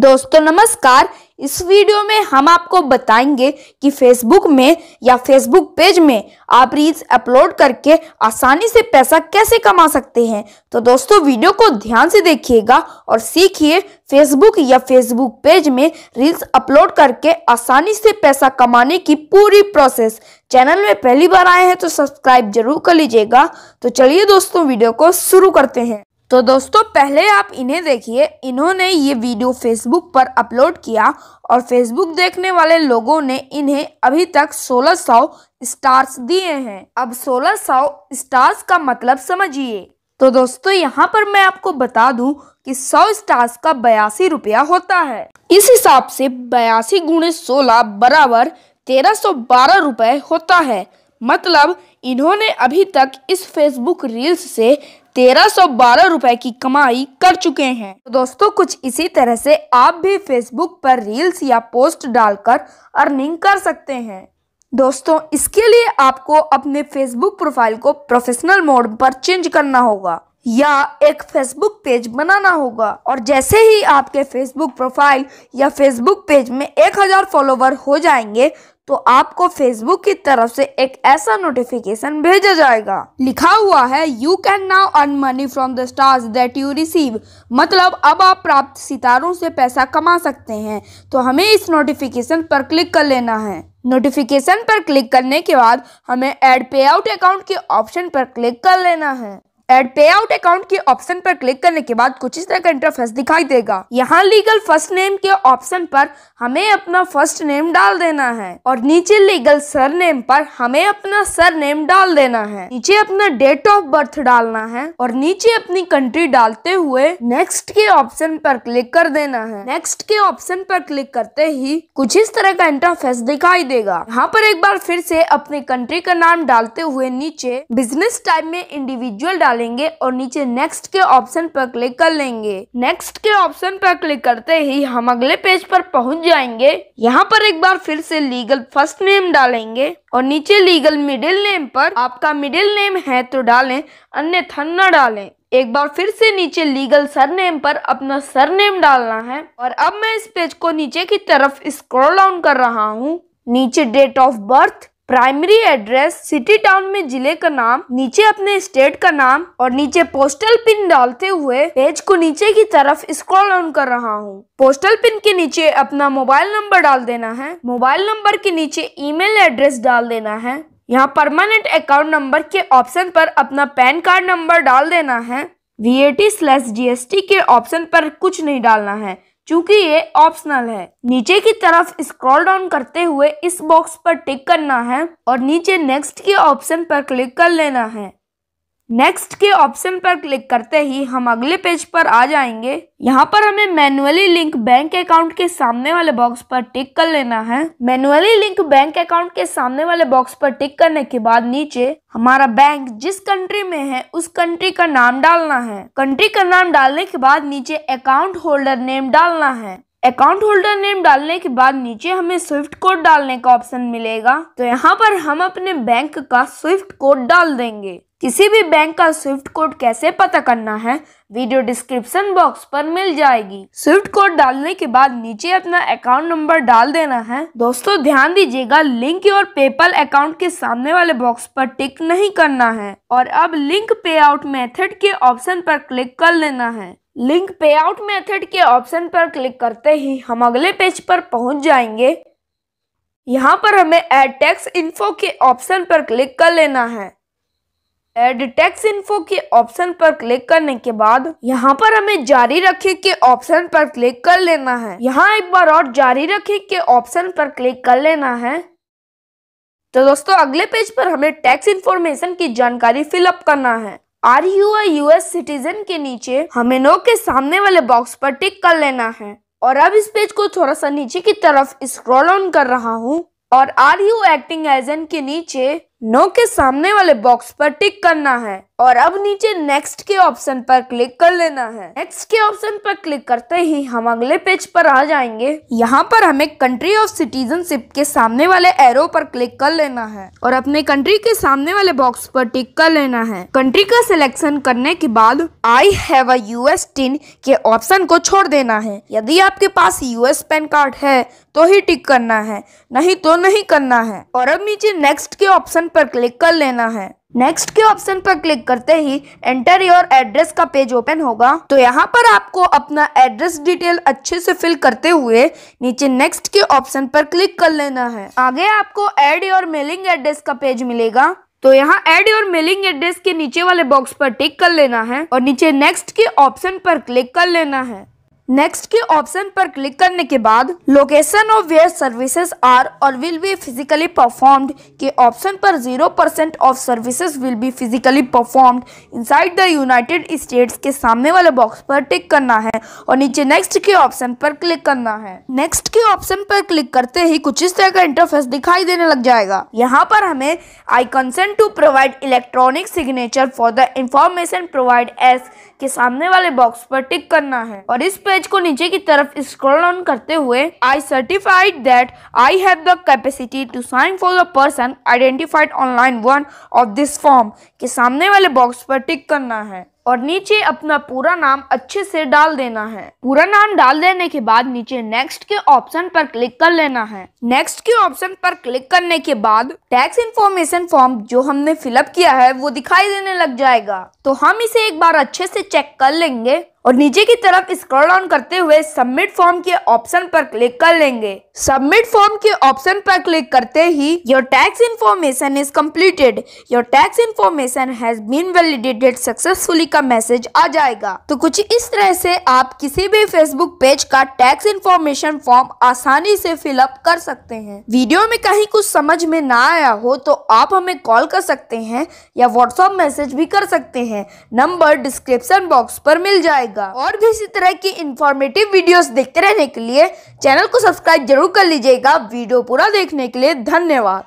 दोस्तों नमस्कार इस वीडियो में हम आपको बताएंगे कि फेसबुक में या फेसबुक पेज में आप रील्स अपलोड करके आसानी से पैसा कैसे कमा सकते हैं तो दोस्तों वीडियो को ध्यान से देखिएगा और सीखिए फेसबुक या फेसबुक पेज में रील्स अपलोड करके आसानी से पैसा कमाने की पूरी प्रोसेस चैनल में पहली बार आए हैं तो सब्सक्राइब जरूर कर लीजिएगा तो चलिए दोस्तों वीडियो को शुरू करते हैं तो दोस्तों पहले आप इन्हें देखिए इन्होंने ये वीडियो फेसबुक पर अपलोड किया और फेसबुक देखने वाले लोगों ने इन्हें अभी तक 1600 स्टार्स दिए हैं अब 1600 स्टार्स का मतलब समझिए तो दोस्तों यहाँ पर मैं आपको बता दूं कि 100 स्टार्स का बयासी रुपया होता है इस हिसाब से बयासी गुणे सोलह बराबर तेरह सौ बारह होता है मतलब इन्होंने अभी तक इस फेसबुक रील्स से तेरह सौ बारह रुपए की कमाई कर चुके हैं तो दोस्तों कुछ इसी तरह से आप भी फेसबुक पर रील्स या पोस्ट डालकर अर्निंग कर सकते हैं दोस्तों इसके लिए आपको अपने फेसबुक प्रोफाइल को प्रोफेशनल मोड पर चेंज करना होगा या एक फेसबुक पेज बनाना होगा और जैसे ही आपके फेसबुक प्रोफाइल या फेसबुक पेज में 1000 फॉलोवर हो जाएंगे तो आपको फेसबुक की तरफ से एक ऐसा नोटिफिकेशन भेजा जाएगा लिखा हुआ है you can now earn money from the stars that you receive मतलब अब आप प्राप्त सितारों से पैसा कमा सकते हैं तो हमें इस नोटिफिकेशन पर क्लिक कर लेना है नोटिफिकेशन पर क्लिक करने के बाद हमें एड पे आउट अकाउंट के ऑप्शन पर क्लिक कर लेना है एड पे आउट अकाउंट के ऑप्शन पर क्लिक करने के बाद कुछ इस तरह का इंटरफेस दिखाई देगा यहाँ लीगल फर्स्ट नेम के ऑप्शन पर हमें अपना फर्स्ट नेम डाल देना है और नीचे लीगल सर नेम पर हमें अपना सर नेम डाल देना है नीचे अपना डेट ऑफ बर्थ डालना है और नीचे अपनी कंट्री डालते हुए नेक्स्ट के ऑप्शन पर क्लिक कर देना है नेक्स्ट के ऑप्शन पर क्लिक करते ही कुछ इस तरह का इंटरफेस दिखाई देगा यहाँ पर एक बार फिर से अपनी कंट्री का नाम डालते हुए नीचे बिजनेस टाइप में इंडिविजुअल डाले डालेंगे और नीचे नेक्स्ट के ऑप्शन पर क्लिक कर लेंगे नेक्स्ट के ऑप्शन पर क्लिक करते ही हम अगले पेज पर पहुंच जाएंगे यहाँ पर एक बार फिर से लीगल फर्स्ट नेम डालेंगे और नीचे लीगल मिडिल नेम पर आपका मिडिल नेम है तो डालें अन्यथा न डालें एक बार फिर से नीचे लीगल सरनेम पर अपना सरनेम डालना है और अब मैं इस पेज को नीचे की तरफ स्क्रॉल डाउन कर रहा हूँ नीचे date of birth primary address city town में जिले का नाम नीचे अपने स्टेट का नाम और नीचे पोस्टल पिन डालते हुए पेज को नीचे की तरफ स्क्रॉल डाउन कर रहा हूँ पोस्टल पिन के नीचे अपना मोबाइल नंबर डाल देना है मोबाइल नंबर के नीचे ईमेल एड्रेस डाल देना है यहाँ परमानेंट अकाउंट नंबर के ऑप्शन पर अपना पैन कार्ड नंबर डाल देना है V A T slash G S T के ऑप्शन पर कुछ नहीं डालना है चूंकि ये ऑप्शनल है नीचे की तरफ स्क्रॉल डाउन करते हुए इस बॉक्स पर टिक करना है और नीचे नेक्स्ट के ऑप्शन पर क्लिक कर लेना है नेक्स्ट के ऑप्शन पर क्लिक करते ही हम अगले पेज पर आ जाएंगे यहाँ पर हमें मैन्युअली लिंक बैंक अकाउंट के सामने वाले बॉक्स पर टिक कर लेना है मैन्युअली लिंक बैंक अकाउंट के सामने वाले बॉक्स पर टिक करने के बाद नीचे हमारा बैंक जिस कंट्री में है उस कंट्री का नाम डालना है कंट्री का नाम डालने के बाद नीचे अकाउंट होल्डर नेम डालना है अकाउंट होल्डर नेम डालने के बाद नीचे हमें स्विफ्ट कोड डालने का ऑप्शन मिलेगा तो यहाँ पर हम अपने बैंक का स्विफ्ट कोड डाल देंगे किसी भी बैंक का स्विफ्ट कोड कैसे पता करना है वीडियो डिस्क्रिप्शन बॉक्स पर मिल जाएगी स्विफ्ट कोड डालने के बाद नीचे अपना अकाउंट नंबर डाल देना है दोस्तों ध्यान दीजिएगा लिंक और पेपल अकाउंट के सामने वाले बॉक्स पर टिक नहीं करना है और अब लिंक पे आउट मेथड के ऑप्शन पर क्लिक कर लेना है लिंक पे आउट मेथड के ऑप्शन पर क्लिक करते ही हम अगले पेज पर पहुंच जाएंगे यहाँ पर हमें एड टैक्स इन्फो के ऑप्शन पर क्लिक कर लेना है एड टैक्स इन्फो के ऑप्शन पर क्लिक करने के बाद यहाँ पर हमें जारी रखे के ऑप्शन पर क्लिक कर लेना है यहाँ एक बार और जारी रखे के ऑप्शन पर क्लिक कर लेना है तो दोस्तों अगले पेज पर हमें टैक्स इन्फॉर्मेशन की जानकारी फिलअप करना है are you a US citizen के नीचे हमें नो के सामने वाले बॉक्स पर टिक कर लेना है और अब इस पेज को थोड़ा सा नीचे की तरफ स्क्रॉल ऑन कर रहा हूँ और आर यू एक्टिंग एजेंट के नीचे नौ के सामने वाले बॉक्स पर टिक करना है और अब नीचे नेक्स्ट के ऑप्शन पर क्लिक कर लेना है नेक्स्ट के ऑप्शन पर क्लिक करते ही हम अगले पेज पर आ जाएंगे यहाँ पर हमें कंट्री ऑफ सिटीजनशिप के सामने वाले एरो पर क्लिक कर लेना है और अपने कंट्री के सामने वाले बॉक्स पर टिक कर लेना है कंट्री का सिलेक्शन करने के बाद I have a US TIN के ऑप्शन को छोड़ देना है यदि आपके पास यूएस पैन कार्ड है तो ही टिक करना है नहीं तो नहीं करना है और अब नीचे नेक्स्ट के ऑप्शन पर क्लिक कर लेना है नेक्स्ट के ऑप्शन पर क्लिक करते ही एंटर योर एड्रेस का पेज ओपन होगा तो यहाँ पर आपको अपना एड्रेस डिटेल अच्छे से फिल करते हुए नीचे नेक्स्ट के ऑप्शन पर क्लिक कर लेना है आगे आपको एड योर मेलिंग एड्रेस का पेज मिलेगा तो यहाँ एड योर मेलिंग एड्रेस के नीचे वाले बॉक्स पर टिक कर लेना है और नीचे नेक्स्ट के ऑप्शन पर क्लिक कर लेना है नेक्स्ट के ऑप्शन पर क्लिक करने के बाद location of where services are or will be physically performed के ऑप्शन पर 0% of services will be physically performed inside the United States के सामने वाले बॉक्स पर टिक करना है और नीचे नेक्स्ट के ऑप्शन पर क्लिक करना है नेक्स्ट के ऑप्शन पर क्लिक करते ही कुछ इस तरह का इंटरफेस दिखाई देने लग जाएगा यहाँ पर हमें I consent to provide electronic signature for the information provided के सामने वाले बॉक्स पर टिक करना है और इस पेज पेज को नीचे की तरफ स्क्रॉल डाउन करते हुए I certified that I have the capacity to sign for the person identified online one of this form के सामने वाले बॉक्स पर टिक करना है और नीचे अपना पूरा नाम अच्छे से डाल देना है पूरा नाम डाल देने के बाद नीचे नेक्स्ट के ऑप्शन पर क्लिक कर लेना है नेक्स्ट के ऑप्शन पर क्लिक करने के बाद टैक्स इन्फॉर्मेशन फॉर्म जो हमने फिलअप किया है वो दिखाई देने लग जाएगा तो हम इसे एक बार अच्छे से चेक कर लेंगे और नीचे की तरफ स्क्रॉल डाउन करते हुए सबमिट फॉर्म के ऑप्शन पर क्लिक कर लेंगे सबमिट फॉर्म के ऑप्शन पर क्लिक करते ही your tax information is completed your tax information has been validated successfully का मैसेज आ जाएगा तो कुछ इस तरह से आप किसी भी फेसबुक पेज का टैक्स इन्फॉर्मेशन फॉर्म आसानी से फिलअप कर सकते हैं वीडियो में कहीं कुछ समझ में ना आया हो तो आप हमें कॉल कर सकते हैं या व्हाट्सएप मैसेज भी कर सकते हैं नंबर डिस्क्रिप्शन बॉक्स पर मिल जाएगा जाएगा और भी इसी तरह की इंफॉर्मेटिव वीडियोस देखते रहने के लिए चैनल को सब्सक्राइब जरूर कर लीजिएगा वीडियो पूरा देखने के लिए धन्यवाद